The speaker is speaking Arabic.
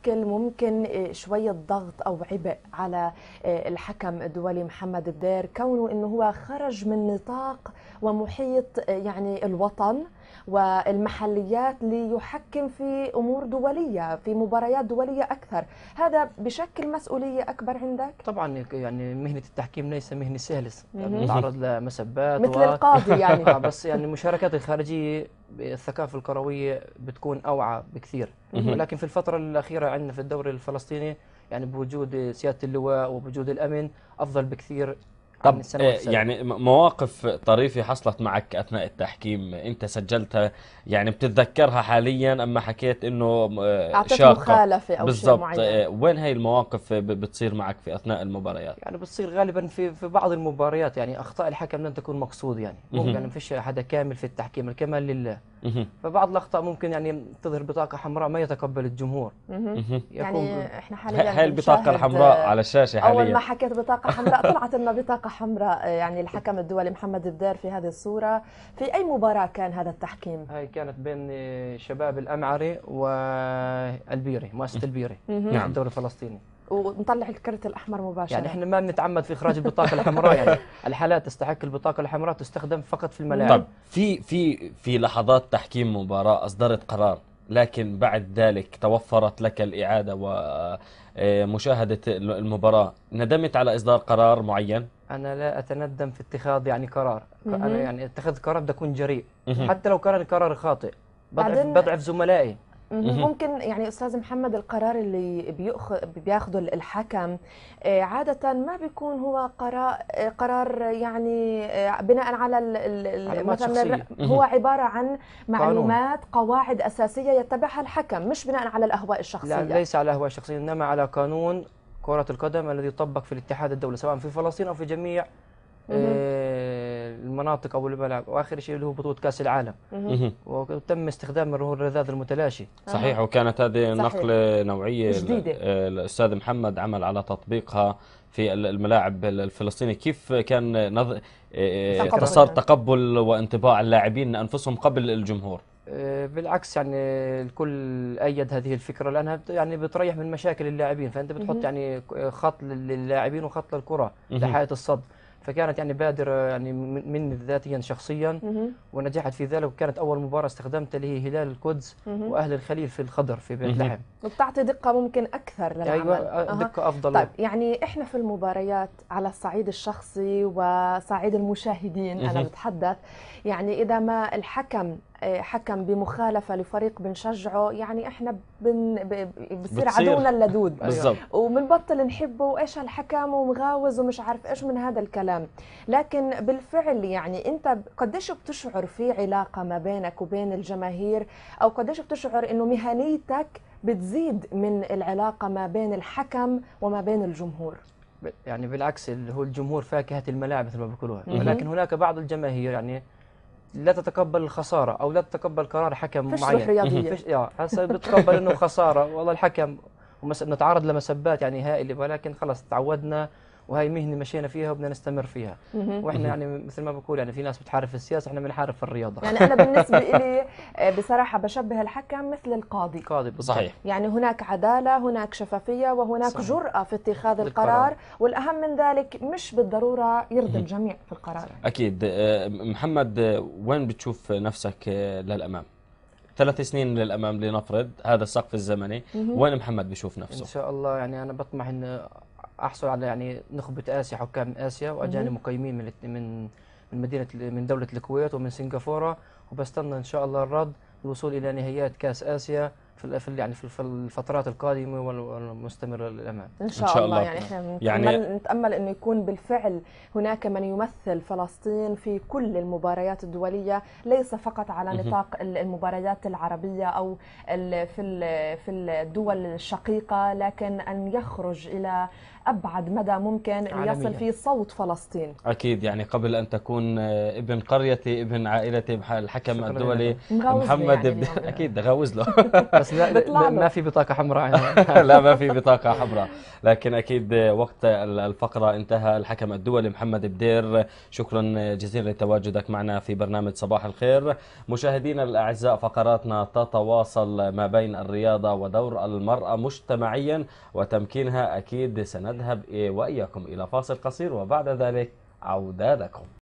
بتشكل ممكن آه، شوية ضغط أو عبء على آه، الحكم الدولي محمد الدير كونه أنه هو خرج من نطاق ومحيط آه، يعني الوطن والمحليات ليحكم في أمور دولية في مباريات دولية أكثر هذا بشكل مسؤولية أكبر عندك؟ طبعا يعني مهنة التحكيم ليس مهنة سهلة تعرض لمسبات مثل و... القاضي يعني بس يعني مشاركات الخارجية الثقافه الكرويه بتكون اوعى بكثير ولكن في الفتره الاخيره عندنا في الدوري الفلسطيني يعني بوجود سياده اللواء وبوجود الامن افضل بكثير طب آه، يعني مواقف طريفة حصلت معك أثناء التحكيم أنت سجلتها يعني بتتذكرها حاليا أما حكيت أنه آه، شاقة مخالفة أو شيء آه، معين وين هي المواقف بتصير معك في أثناء المباريات؟ يعني بتصير غالبا في في بعض المباريات يعني أخطاء الحكم لن تكون مقصود يعني ممكن ما فيش حدا كامل في التحكيم الكمال لله فبعض الاخطاء ممكن يعني تظهر بطاقه حمراء ما يتقبل الجمهور يعني احنا حاليا هاي البطاقه الحمراء آه، على الشاشه حاليا اول ما حكيت بطاقه حمراء طلعت لنا بطاقه حمراء آه، يعني الحكم الدولي محمد بدار في هذه الصوره في اي مباراه كان هذا التحكيم هاي كانت بين آه، شباب الامعري والبيري مؤسسه البيري نعم الدوري الفلسطيني ونطلع الكرت الاحمر مباشره يعني احنا ما بنتعمد في اخراج البطاقه الحمراء يعني الحالات تستحق البطاقه الحمراء تستخدم فقط في الملاعب طيب في في في لحظات تحكيم مباراه اصدرت قرار لكن بعد ذلك توفرت لك الإعادة ومشاهدة آه، المباراة ندمت على إصدار قرار معين؟ أنا لا أتندم في اتخاذ يعني قرار أنا يعني اتخذ قرار بدي أكون جريء حتى لو كان القرار خاطئ بضعف, بضعف زملائي ممكن يعني استاذ محمد القرار اللي بيأخذ الحكم آه، عاده ما بيكون هو قرار قرار يعني آه، بناء على مثلا هو عباره عن معلومات قواعد اساسيه يتبعها الحكم مش بناء على الاهواء الشخصيه لا ليس على الاهواء الشخصيه انما على قانون كره القدم الذي طبق في الاتحاد الدولي سواء في فلسطين او في جميع آه، المناطق او الملاعب واخر شيء اللي هو بطوله كاس العالم وتم استخدام الرذاذ المتلاشي صحيح وكانت هذه نقله نوعيه جديده الاستاذ محمد عمل على تطبيقها في الملاعب الفلسطينية كيف كان نظ... صار تقبل وانطباع اللاعبين انفسهم قبل الجمهور أه، بالعكس يعني الكل ايد هذه الفكره لانها يعني بتريح من مشاكل اللاعبين فانت بتحط يعني خط للاعبين وخط للكره لحاله الصد فكانت يعني بادرة يعني مني ذاتيا شخصيا ونجحت في ذلك وكانت أول مباراة استخدمتها اللي هي هلال القدس وأهل الخليل في الخضر في بيت لحم وبتعطي دقة ممكن أكثر للعمل أيوة آه، دقة أفضل طيب يعني إحنا في المباريات على الصعيد الشخصي وصعيد المشاهدين أنا بتحدث يعني إذا ما الحكم آه، حكم بمخالفه لفريق بنشجعه يعني احنا بن بصير عدونا اللدود بالزبط. وبنبطل نحبه وايش هالحكم ومغاوز ومش عارف ايش من هذا الكلام لكن بالفعل يعني انت قديش بتشعر في علاقه ما بينك وبين الجماهير او قديش بتشعر انه مهنيتك بتزيد من العلاقه ما بين الحكم وما بين الجمهور يعني بالعكس هو الجمهور فاكهه الملاعب مثل ما بيقولوها ولكن هناك بعض الجماهير يعني لا تتقبل الخساره او لا تتقبل قرار حكم فش معين رياضيه فش اه بتقبل انه خساره والله الحكم ومس... نتعرض لمسبات يعني هائله ولكن خلص تعودنا وهي مهنه مشينا فيها وبدنا نستمر فيها واحنا يعني مثل ما بقول يعني في ناس بتحارب في السياسه احنا بنحارب في الرياضه يعني انا بالنسبه لي آه، بصراحه بشبه الحكم مثل القاضي قاضي صحيح طيب، يعني هناك عداله هناك شفافيه وهناك صحيح. جراه في اتخاذ القرار. القرار والاهم من ذلك مش بالضروره يرضي الجميع في القرار اكيد آه، محمد آه، وين بتشوف نفسك للامام ثلاث سنين للامام لنفرض هذا السقف الزمني وين محمد بيشوف نفسه ان شاء الله يعني انا بطمح ان احصل على يعني نخبه اسيا حكام اسيا واجانب مقيمين من من مدينه من دوله الكويت ومن سنغافوره وبستنى إن شاء الله الرد الوصول إلى نهائيات كأس آسيا في يعني في الفترات القادمه والمستمره للامام ان شاء, إن شاء الله, الله يعني احنا يعني نتامل انه يكون بالفعل هناك من يمثل فلسطين في كل المباريات الدوليه ليس فقط على نطاق المباريات العربيه او في في الدول الشقيقه لكن ان يخرج الى ابعد مدى ممكن ليصل في صوت فلسطين اكيد يعني قبل ان تكون ابن قريتي ابن عائلتي الحكم الدولي محمد يعني, يعني اكيد غاوز له بس لا ما في بطاقه حمراء لا ما في بطاقه حمراء لكن اكيد وقت الفقره انتهى الحكم الدولي محمد بدير شكرا جزيلا لتواجدك معنا في برنامج صباح الخير مشاهدينا الاعزاء فقراتنا تتواصل ما بين الرياضه ودور المراه مجتمعيا وتمكينها اكيد سنذهب واياكم الى فاصل قصير وبعد ذلك عودة لكم